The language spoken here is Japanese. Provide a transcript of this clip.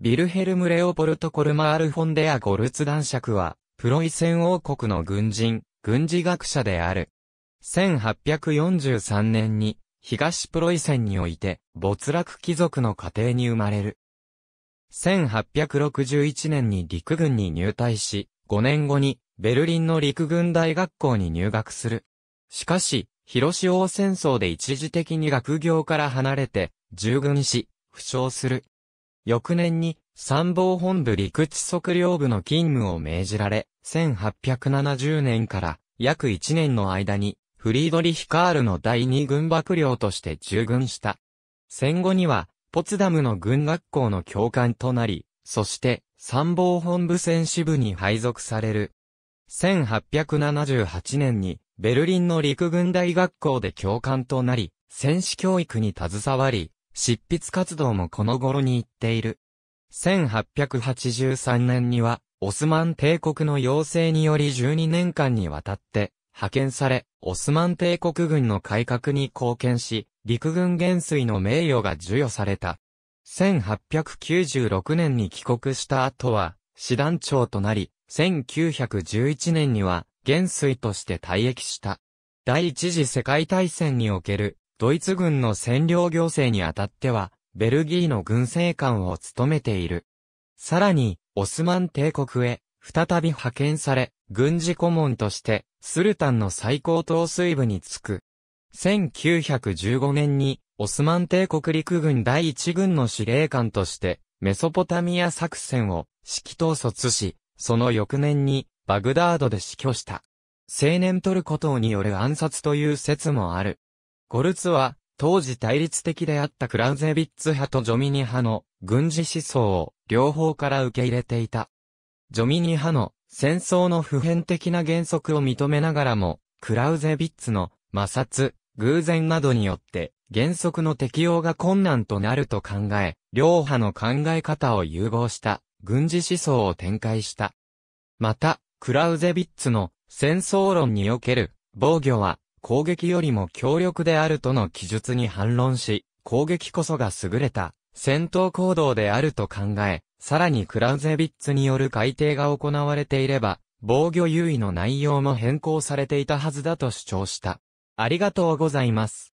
ビルヘルム・レオポルト・コルマール・フォンデア・ゴルツ男爵は、プロイセン王国の軍人、軍事学者である。1843年に、東プロイセンにおいて、没落貴族の家庭に生まれる。1861年に陸軍に入隊し、5年後に、ベルリンの陸軍大学校に入学する。しかし、広島戦争で一時的に学業から離れて、従軍し、負傷する。翌年に参謀本部陸地測量部の勤務を命じられ、1870年から約1年の間に、フリードリヒカールの第二軍幕僚として従軍した。戦後には、ポツダムの軍学校の教官となり、そして参謀本部戦士部に配属される。1878年に、ベルリンの陸軍大学校で教官となり、戦士教育に携わり、執筆活動もこの頃に行っている。1883年には、オスマン帝国の要請により12年間にわたって、派遣され、オスマン帝国軍の改革に貢献し、陸軍元帥の名誉が授与された。1896年に帰国した後は、師団長となり、1911年には、元帥として退役した。第一次世界大戦におけるドイツ軍の占領行政にあたっては、ベルギーの軍政官を務めている。さらに、オスマン帝国へ、再び派遣され、軍事顧問として、スルタンの最高統帥部に就く。1915年に、オスマン帝国陸軍第一軍の司令官として、メソポタミア作戦を指揮統率し、その翌年にバグダードで死去した。青年トルコ等による暗殺という説もある。ゴルツは、当時対立的であったクラウゼビッツ派とジョミニ派の軍事思想を両方から受け入れていた。ジョミニ派の戦争の普遍的な原則を認めながらも、クラウゼビッツの摩擦、偶然などによって原則の適用が困難となると考え、両派の考え方を融合した軍事思想を展開した。また、クラウゼビッツの戦争論における防御は攻撃よりも強力であるとの記述に反論し、攻撃こそが優れた戦闘行動であると考え、さらにクラウゼビッツによる改定が行われていれば、防御優位の内容も変更されていたはずだと主張した。ありがとうございます。